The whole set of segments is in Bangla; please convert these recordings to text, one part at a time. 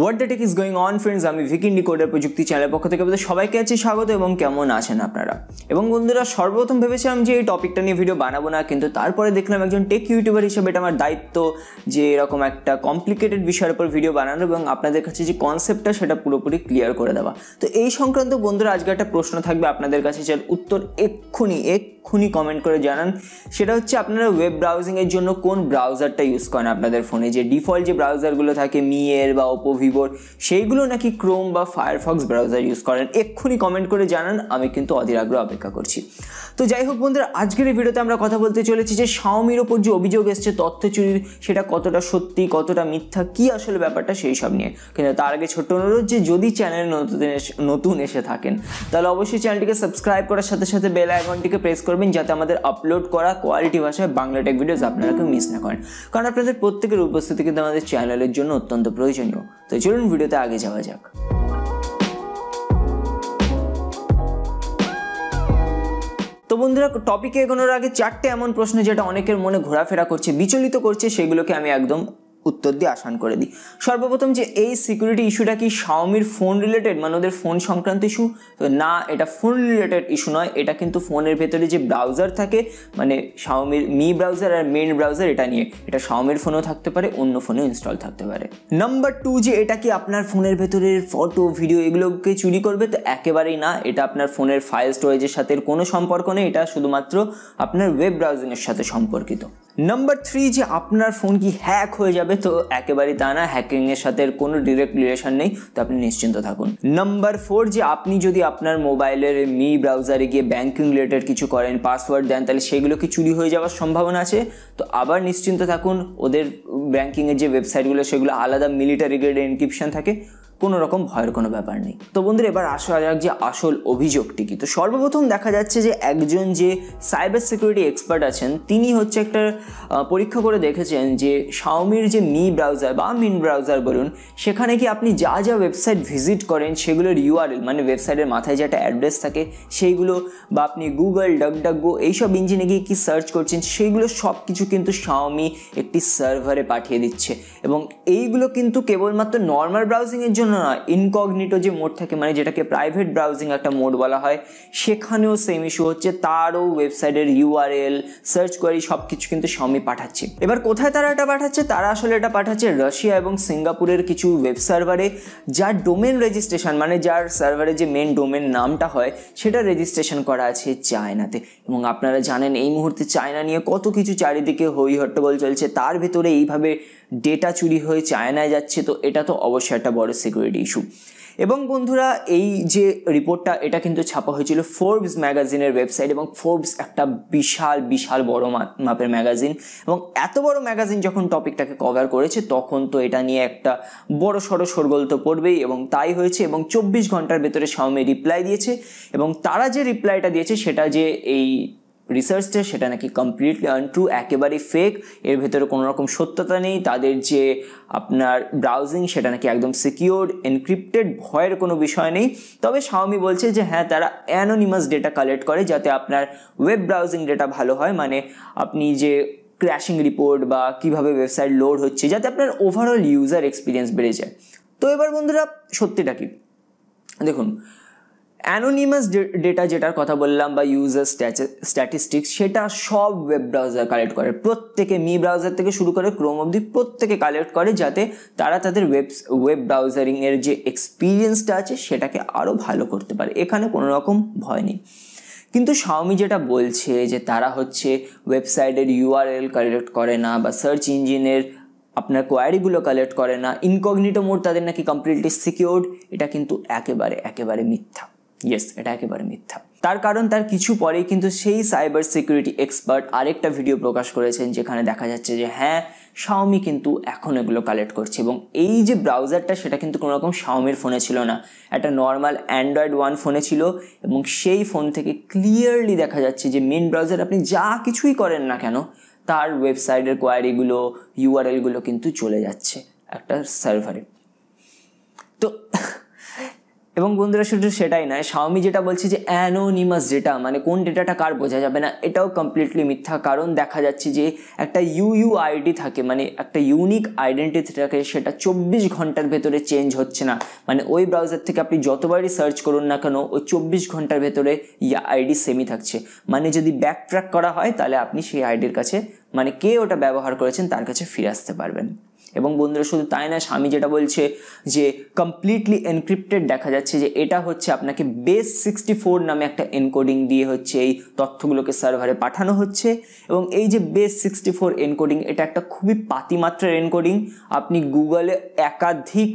what tech is going on friends আমি ভিকি নিকোডার প্রযুক্তি চ্যানেলের পক্ষ থেকে আপনাদের সবাইকে আছে স্বাগত এবং কেমন আছেন আপনারা এবং বন্ধুরা সর্বপ্রথম ভেবেছিলাম যে এই টপিকটা নিয়ে ভিডিও বানাবো না কিন্তু তারপরে দেখলাম একজন টেক ইউটিউবার হিসেবে এটা আমার দায়িত্ব যে এরকম একটা কমপ্লিকেটেড বিষয়ের উপর ভিডিও বানানো এবং আপনাদের কাছে যে কনসেপ্টটা সেটা পুরোপুরি ক্লিয়ার করে দেওয়া তো এই সংক্রান্ত বন্ধুরা আজকে একটা প্রশ্ন থাকবে আপনাদের কাছে যার উত্তর এক্ষুনি এক্ষুনি কমেন্ট করে জানান সেটা হচ্ছে আপনারা ওয়েব ব্রাউজিংয়ের জন্য কোন ব্রাউজারটা ইউজ করেন আপনাদের ফোনে যে ডিফল্ট যে ব্রাউজারগুলো থাকে মিয়ের বা ওপো কিবোর্ড সেইগুলো নাকি ক্রোম বা ফায়ারফক্স ব্রাউজার ইউজ করেন এক্ষুনি কমেন্ট করে জানান আমি কিন্তু অধীর আগ্রহ অপেক্ষা করছি তো যাই হোক বন্ধুরা আজকের এই ভিডিওতে আমরা কথা বলতে চলেছি যে শাওমির ওপর যে অভিযোগ এসছে তথ্য চুরির সেটা কতটা সত্যি কতটা মিথ্যা কি আসলে ব্যাপারটা সেই সব নিয়ে কিন্তু তার আগে ছোট্ট অনুরোধ যে যদি চ্যানেল নতুন নতুন এসে থাকেন তাহলে অবশ্যই চ্যানেলটিকে সাবস্ক্রাইব করার সাথে সাথে বেল আইকনটিকে প্রেস করবেন যাতে আমাদের আপলোড করা কোয়ালিটি ভাষায় বাংলা টেক ভিডিওস আপনারা কেউ মিস না করেন কারণ আপনাদের প্রত্যেকের উপস্থিতি কিন্তু আমাদের চ্যানেলের জন্য অত্যন্ত প্রয়োজনীয় তো চলুন ভিডিওতে আগে যাওয়া যাক তো বন্ধুরা টপিকে এগোনোর আগে চারটে এমন প্রশ্ন যেটা অনেকের মনে ঘোরাফেরা করছে বিচলিত করছে সেগুলোকে আমি একদম উত্তর দিয়ে আসান করে দিই সর্বপ্রথম যে এই সিকিউরিটি ইস্যুটা কি শাওমির ফোন রিলেটেড মানে ওদের ফোন সংক্রান্ত ইস্যু তো না এটা ফোন রিলেটেড ইস্যু নয় এটা কিন্তু ফোনের ভেতরে যে ব্রাউজার থাকে মানে শাওমির মি ব্রাউজার আর মেন ব্রাউজার এটা নিয়ে এটা শাওমির ফোনেও থাকতে পারে অন্য ফোনেও ইনস্টল থাকতে পারে নাম্বার টু যে এটা কি আপনার ফোনের ভেতরের ফটো ভিডিও এগুলোকে চুরি করবে তো একেবারেই না এটা আপনার ফোনের ফাইল স্টোরেজের সাথে কোনো সম্পর্ক নেই এটা শুধুমাত্র আপনার ওয়েব ব্রাউজিংয়ের সাথে সম্পর্কিত নাম্বার থ্রি যে আপনার ফোন কি হ্যাক হয়ে যাবে তো একেবারে তা না হ্যাকিংয়ের সাথে কোনো ডিরেক্ট রিলেশন নেই তো আপনি নিশ্চিন্ত থাকুন নাম্বার ফোর যে আপনি যদি আপনার মোবাইলের মি ব্রাউজারে গিয়ে ব্যাঙ্কিং রিলেটেড কিছু করেন পাসওয়ার্ড দেন তাহলে সেগুলো কি চুরি হয়ে যাওয়ার সম্ভাবনা আছে তো আবার নিশ্চিন্ত থাকুন ওদের ব্যাঙ্কিংয়ের যে ওয়েবসাইটগুলো সেগুলো আলাদা মিলিটারি গ্রেড এনক্রিপশন থাকে কোনো রকম ভয়ের কোনো ব্যাপার নেই তো বন্ধুরা এবার আসা যাক যে আসল অভিযোগটি কি তো সর্বপ্রথম দেখা যাচ্ছে যে একজন যে সাইবার সিকিউরিটি এক্সপার্ট আছেন তিনি হচ্ছে একটা পরীক্ষা করে দেখেছেন যে শাওমির যে মি ব্রাউজার বা মিন ব্রাউজার বলুন সেখানে কি আপনি যা যা ওয়েবসাইট ভিজিট করেন সেগুলোর ইউআরএল মানে ওয়েবসাইটের মাথায় যে একটা অ্যাড্রেস থাকে সেইগুলো বা আপনি গুগল ডাকডাকগো এইসব ইঞ্জিনে গিয়ে কী সার্চ করছেন সেইগুলো সব কিছু কিন্তু শাওমি একটি সার্ভারে পাঠিয়ে দিচ্ছে এবং এইগুলো কিন্তু কেবলমাত্র নর্মাল ব্রাউজিংয়ের জন্য জন্য না ইনকগনিটো যে মোড থাকে মানে যেটাকে প্রাইভেট ব্রাউজিং একটা মোড বলা হয় সেখানেও সেম ইস্যু হচ্ছে তারও ওয়েবসাইটের ইউআরএল সার্চ কোয়ারি সব কিছু কিন্তু সমই পাঠাচ্ছে এবার কোথায় তারা এটা পাঠাচ্ছে তারা আসলে এটা পাঠাচ্ছে রাশিয়া এবং সিঙ্গাপুরের কিছু ওয়েব সার্ভারে যার ডোমেন রেজিস্ট্রেশন মানে যার সার্ভারে যে মেন ডোমেন নামটা হয় সেটা রেজিস্ট্রেশন করা আছে চায়নাতে এবং আপনারা জানেন এই মুহূর্তে চায়না নিয়ে কত কিছু চারিদিকে হই হট্টগোল চলছে তার ভেতরে এইভাবে ডেটা চুরি হয়ে চায়নায় যাচ্ছে তো এটা তো অবশ্যই একটা বড় সিকিউরিটি সিকিউরিটি ইস্যু এবং বন্ধুরা এই যে রিপোর্টটা এটা কিন্তু ছাপা হয়েছিল ফোর্বস ম্যাগাজিনের ওয়েবসাইট এবং ফোর্বস একটা বিশাল বিশাল বড় মাপের ম্যাগাজিন এবং এত বড় ম্যাগাজিন যখন টপিকটাকে কভার করেছে তখন তো এটা নিয়ে একটা বড় সড়ো সরগোল তো পড়বেই এবং তাই হয়েছে এবং চব্বিশ ঘন্টার ভেতরে সাউমি রিপ্লাই দিয়েছে এবং তারা যে রিপ্লাইটা দিয়েছে সেটা যে এই রিসার্চটা সেটা নাকি কমপ্লিটলি আনট্রু একেবারেই ফেক এর ভেতরে কোনো রকম সত্যতা নেই তাদের যে আপনার ব্রাউজিং সেটা নাকি একদম সিকিওর এনক্রিপ্টেড ভয়ের কোনো বিষয় নেই তবে শাওমি বলছে যে হ্যাঁ তারা অ্যানোনিমাস ডেটা কালেক্ট করে যাতে আপনার ওয়েব ব্রাউজিং ডেটা ভালো হয় মানে আপনি যে ক্র্যাশিং রিপোর্ট বা কিভাবে ওয়েবসাইট লোড হচ্ছে যাতে আপনার ওভারঅল ইউজার এক্সপিরিয়েন্স বেড়ে যায় তো এবার বন্ধুরা সত্যিটা কি দেখুন অ্যানোনিমাস ডেটা যেটার কথা বললাম বা ইউজার স্ট্যাটিস্টিক্স সেটা সব ওয়েব ব্রাউজার কালেক্ট করে প্রত্যেকে মি ব্রাউজার থেকে শুরু করে ক্রোম অবধি প্রত্যেকে কালেক্ট করে যাতে তারা তাদের ওয়েব ওয়েব ব্রাউজারিংয়ের যে এক্সপিরিয়েন্সটা আছে সেটাকে আরও ভালো করতে পারে এখানে কোনো রকম ভয় নেই কিন্তু শাওমি যেটা বলছে যে তারা হচ্ছে ওয়েবসাইটের ইউআরএল কালেক্ট করে না বা সার্চ ইঞ্জিনের আপনার কোয়ারিগুলো কালেক্ট করে না ইনকগনিটো মোড তাদের নাকি কমপ্লিটলি সিকিওর্ড এটা কিন্তু একেবারে একেবারে মিথ্যা ইয়েস এটা একেবারে মিথ্যা তার কারণ তার কিছু পরেই কিন্তু সেই সাইবার সিকিউরিটি এক্সপার্ট আরেকটা ভিডিও প্রকাশ করেছেন যেখানে দেখা যাচ্ছে যে হ্যাঁ শাওমি কিন্তু এখন এগুলো কালেক্ট করছে এবং এই যে ব্রাউজারটা সেটা কিন্তু কোনো রকম শাওমির ফোনে ছিল না একটা নর্মাল অ্যান্ড্রয়েড ওয়ান ফোনে ছিল এবং সেই ফোন থেকে ক্লিয়ারলি দেখা যাচ্ছে যে মেন ব্রাউজার আপনি যা কিছুই করেন না কেন তার ওয়েবসাইটের কোয়ারিগুলো ইউআরএলগুলো কিন্তু চলে যাচ্ছে একটা সার্ভারে এবং বন্ধুরা শুধু সেটাই নয় শাওমি যেটা বলছে যে অ্যানোনিমাস ডেটা মানে কোন ডেটাটা কার বোঝা যাবে না এটাও কমপ্লিটলি মিথ্যা কারণ দেখা যাচ্ছে যে একটা ইউইউ আইডি থাকে মানে একটা ইউনিক আইডেন্টিটি থাকে সেটা চব্বিশ ঘন্টার ভেতরে চেঞ্জ হচ্ছে না মানে ওই ব্রাউজার থেকে আপনি যতবারই সার্চ করুন না কেন ওই চব্বিশ ঘন্টার ভেতরে ইয়া আইডি সেমই থাকছে মানে যদি ব্যাক ট্র্যাক করা হয় তাহলে আপনি সেই আইডির কাছে মানে কে ওটা ব্যবহার করেছেন তার কাছে ফিরে আসতে পারবেন এবং বন্ধুরা শুধু তাই না স্বামী যেটা বলছে যে কমপ্লিটলি এনক্রিপ্টেড দেখা যাচ্ছে যে এটা হচ্ছে আপনাকে বেস সিক্সটি ফোর নামে একটা এনকোডিং দিয়ে হচ্ছে এই তথ্যগুলোকে সার্ভারে পাঠানো হচ্ছে এবং এই যে বেস সিক্সটি ফোর এনকোডিং এটা একটা খুবই পাতিমাত্রার এনকোডিং আপনি গুগলে একাধিক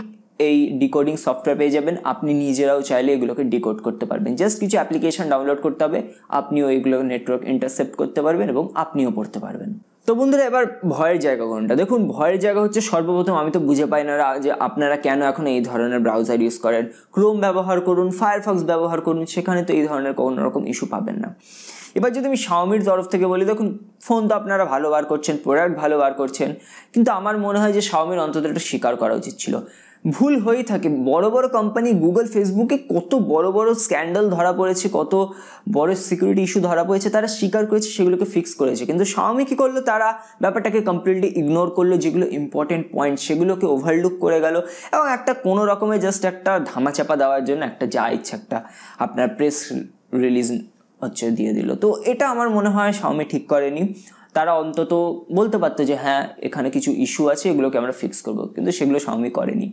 এই ডিকোডিং সফটওয়্যার পেয়ে যাবেন আপনি নিজেরাও চাইলে এগুলোকে ডিকোড করতে পারবেন জাস্ট কিছু অ্যাপ্লিকেশন ডাউনলোড করতে হবে আপনিও এগুলো নেটওয়ার্ক ইন্টারসেপ্ট করতে পারবেন এবং আপনিও পড়তে পারবেন তো বন্ধুরা এবার ভয়ের জায়গা কোনটা দেখুন ভয়ের জায়গা হচ্ছে সর্বপ্রথম আমি তো বুঝে পাই না যে আপনারা কেন এখন এই ধরনের ব্রাউজার ইউজ করেন ক্রোম ব্যবহার করুন ফায়ারফক্স ব্যবহার করুন সেখানে তো এই ধরনের কোনো রকম ইস্যু পাবেন না এবার যদি আমি শাওমির তরফ থেকে বলি দেখুন ফোন তো আপনারা ভালো বার করছেন প্রোডাক্ট ভালো বার করছেন কিন্তু আমার মনে হয় যে শাওমির অন্তত একটা স্বীকার করা উচিত ছিল ভুল হয়ে থাকে বড় বড় কোম্পানি গুগল ফেসবুকে কত বড় বড় স্ক্যান্ডাল ধরা পড়েছে কত বড় সিকিউরিটি ইস্যু ধরা পড়েছে তারা স্বীকার করেছে সেগুলোকে ফিক্স করেছে কিন্তু শাওমি কী করলো তারা ব্যাপারটাকে কমপ্লিটলি ইগনোর করলো যেগুলো ইম্পর্টেন্ট পয়েন্ট সেগুলোকে ওভারলুক করে গেল এবং একটা কোনো রকমের জাস্ট একটা ধামাচাপা দেওয়ার জন্য একটা যা ইচ্ছে একটা আপনার প্রেস রিলিজ হচ্ছে দিয়ে দিল তো এটা আমার মনে হয় স্বামী ঠিক করেনি তারা অন্তত বলতে পারতো যে হ্যাঁ এখানে কিছু ইস্যু আছে এগুলোকে আমরা ফিক্স করব কিন্তু সেগুলো সঙ্গে করেনি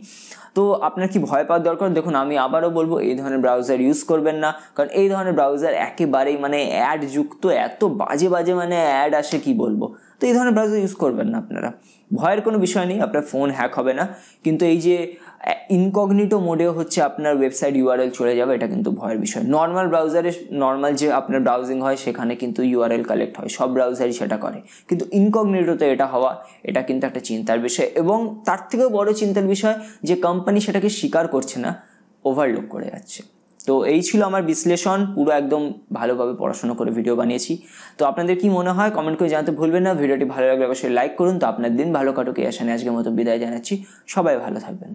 তো আপনার কি ভয় পাওয়ার দরকার দেখুন আমি আবারও বলবো এই ধরনের ব্রাউজার ইউজ করবেন না কারণ এই ধরনের ব্রাউজার একেবারেই মানে অ্যাড যুক্ত এত বাজে বাজে মানে অ্যাড আসে কি বলবো তো এই ধরনের ব্রাউজার ইউজ করবেন না আপনারা ভয়ের কোনো বিষয় নেই আপনার ফোন হ্যাক হবে না কিন্তু এই যে ইনকগনিটো মোডেও হচ্ছে আপনার ওয়েবসাইট ইউআরএল চলে যাবে এটা কিন্তু ভয়ের বিষয় নর্মাল ব্রাউজারে নর্মাল যে আপনার ব্রাউজিং হয় সেখানে কিন্তু ইউআরএল কালেক্ট হয় সব ব্রাউজারই সেটা করে কিন্তু ইনকগনিটোতে এটা হওয়া এটা কিন্তু একটা চিন্তার বিষয় এবং তার থেকেও বড় চিন্তার বিষয় যে কোম্পানি সেটাকে স্বীকার করছে না ওভারলোক করে যাচ্ছে তো এই ছিল আমার বিশ্লেষণ পুরো একদম ভালোভাবে পড়াশোনা করে ভিডিও বানিয়েছি তো আপনাদের কি মনে হয় কমেন্ট করে জানাতে ভুলবেন না ভিডিওটি ভালো লাগলে অবশ্যই লাইক করুন তো আপনার দিন ভালো কাটুক এই আসানে আজকের মতো বিদায় জানাচ্ছি সবাই ভালো থাকবেন